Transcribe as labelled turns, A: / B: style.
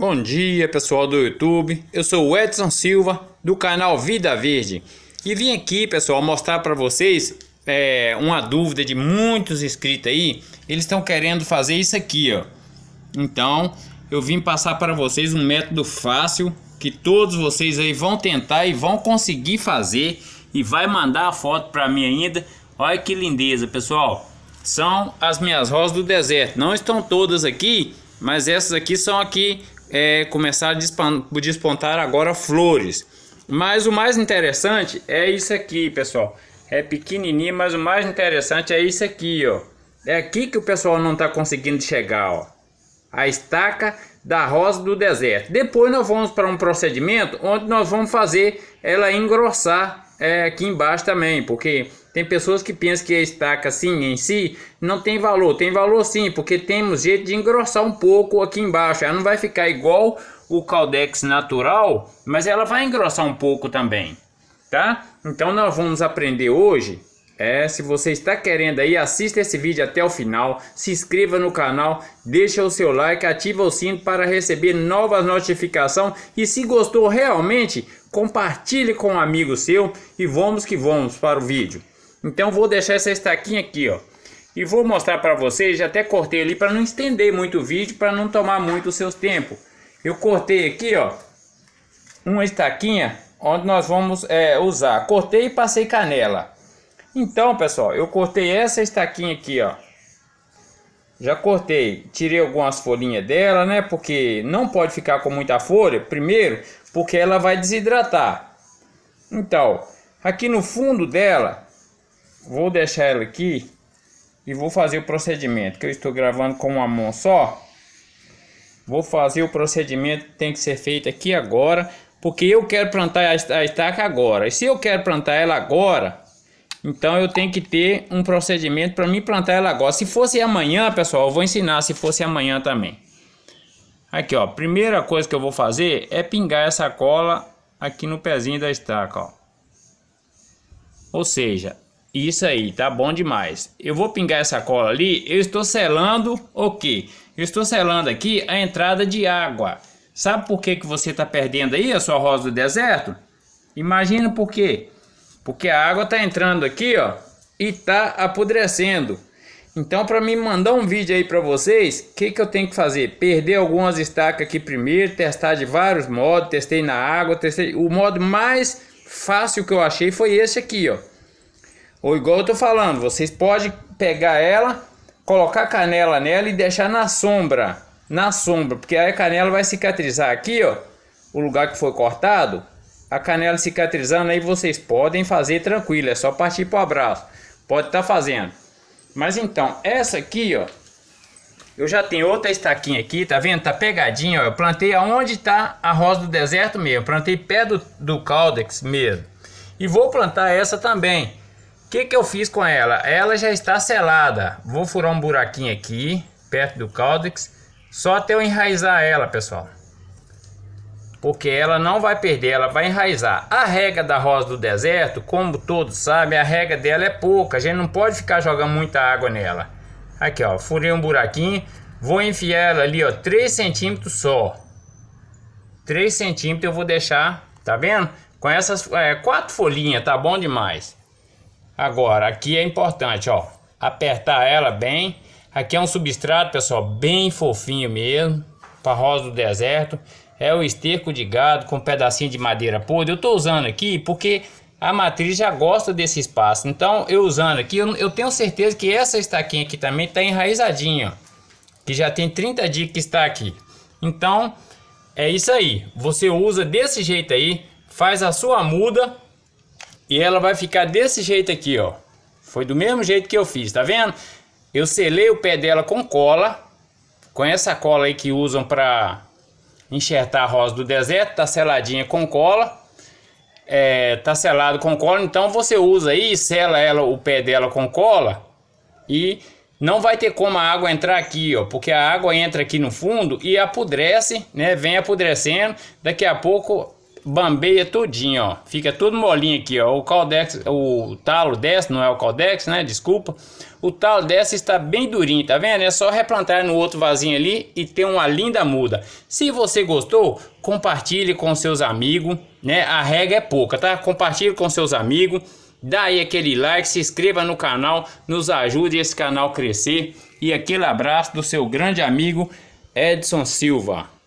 A: Bom dia pessoal do YouTube, eu sou o Edson Silva do canal Vida Verde e vim aqui pessoal mostrar para vocês é, uma dúvida de muitos inscritos aí, eles estão querendo fazer isso aqui ó, então eu vim passar para vocês um método fácil que todos vocês aí vão tentar e vão conseguir fazer e vai mandar a foto para mim ainda, olha que lindeza pessoal, são as minhas rosas do deserto, não estão todas aqui, mas essas aqui são aqui é, começar a despontar agora flores. Mas o mais interessante é isso aqui, pessoal. É pequenininho, mas o mais interessante é isso aqui, ó. É aqui que o pessoal não está conseguindo chegar, ó. A estaca da rosa do deserto. Depois nós vamos para um procedimento onde nós vamos fazer ela engrossar é, aqui embaixo também, porque tem pessoas que pensam que a estaca assim em si não tem valor. Tem valor sim, porque temos jeito de engrossar um pouco aqui embaixo. Ela não vai ficar igual o caldex natural, mas ela vai engrossar um pouco também, tá? Então nós vamos aprender hoje é, se você está querendo aí, assista esse vídeo até o final, se inscreva no canal, deixa o seu like, ativa o sino para receber novas notificações e se gostou realmente, compartilhe com um amigo seu e vamos que vamos para o vídeo. Então vou deixar essa estaquinha aqui, ó. E vou mostrar para vocês, já até cortei ali para não estender muito o vídeo, para não tomar muito o seu tempo. Eu cortei aqui, ó, uma estaquinha onde nós vamos é, usar. Cortei e passei canela. Então, pessoal, eu cortei essa estaquinha aqui, ó. Já cortei, tirei algumas folhinhas dela, né? Porque não pode ficar com muita folha, primeiro, porque ela vai desidratar. Então, aqui no fundo dela, vou deixar ela aqui e vou fazer o procedimento, que eu estou gravando com uma mão só. Vou fazer o procedimento que tem que ser feito aqui agora, porque eu quero plantar a estaca agora. E se eu quero plantar ela agora, então eu tenho que ter um procedimento para me plantar ela agora. Se fosse amanhã, pessoal, eu vou ensinar se fosse amanhã também. Aqui, ó, primeira coisa que eu vou fazer é pingar essa cola aqui no pezinho da estaca, ó. Ou seja, isso aí, tá bom demais. Eu vou pingar essa cola ali, eu estou selando o quê? Eu estou selando aqui a entrada de água. Sabe por que, que você está perdendo aí a sua rosa do deserto? Imagina por quê. Porque a água tá entrando aqui, ó, e tá apodrecendo. Então, para mim mandar um vídeo aí para vocês, o que, que eu tenho que fazer? Perder algumas estacas aqui primeiro, testar de vários modos, testei na água, testei... O modo mais fácil que eu achei foi esse aqui, ó. Ou igual eu tô falando, vocês podem pegar ela, colocar canela nela e deixar na sombra. Na sombra, porque aí a canela vai cicatrizar aqui, ó. O lugar que foi cortado a canela cicatrizando, aí vocês podem fazer tranquilo, é só partir para o abraço. Pode estar tá fazendo. Mas então, essa aqui, ó, eu já tenho outra estaquinha aqui, tá vendo? Tá pegadinha, ó. Eu plantei aonde tá a rosa do deserto mesmo. Eu plantei pé do, do caldex mesmo. E vou plantar essa também. O que que eu fiz com ela? Ela já está selada. Vou furar um buraquinho aqui, perto do caldex, só até eu enraizar ela, pessoal porque ela não vai perder, ela vai enraizar. A rega da rosa do deserto, como todos sabem, a rega dela é pouca, a gente não pode ficar jogando muita água nela. Aqui ó, furei um buraquinho, vou enfiar ela ali ó, 3 centímetros só. 3 centímetros eu vou deixar, tá vendo? Com essas é, quatro folhinhas, tá bom demais. Agora, aqui é importante ó, apertar ela bem. Aqui é um substrato, pessoal, bem fofinho mesmo, para rosa do deserto é o esterco de gado com um pedacinho de madeira podre. Eu estou usando aqui porque a matriz já gosta desse espaço. Então, eu usando aqui, eu, eu tenho certeza que essa estaquinha aqui também está enraizadinha. Que já tem 30 dias que está aqui. Então, é isso aí. Você usa desse jeito aí, faz a sua muda e ela vai ficar desse jeito aqui, ó. Foi do mesmo jeito que eu fiz, tá vendo? Eu selei o pé dela com cola, com essa cola aí que usam para enxertar a rosa do deserto, tá seladinha com cola, é, tá selado com cola, então você usa aí, sela ela, o pé dela com cola e não vai ter como a água entrar aqui, ó, porque a água entra aqui no fundo e apodrece, né, vem apodrecendo, daqui a pouco bambeia todinho, ó. Fica todo molinho aqui, ó. O caldex, o talo desce, não é o caldex, né? Desculpa. O talo desce está bem durinho, tá vendo? É só replantar no outro vasinho ali e ter uma linda muda. Se você gostou, compartilhe com seus amigos, né? A regra é pouca, tá? Compartilhe com seus amigos. Dá aí aquele like, se inscreva no canal, nos ajude esse canal crescer. E aquele abraço do seu grande amigo Edson Silva.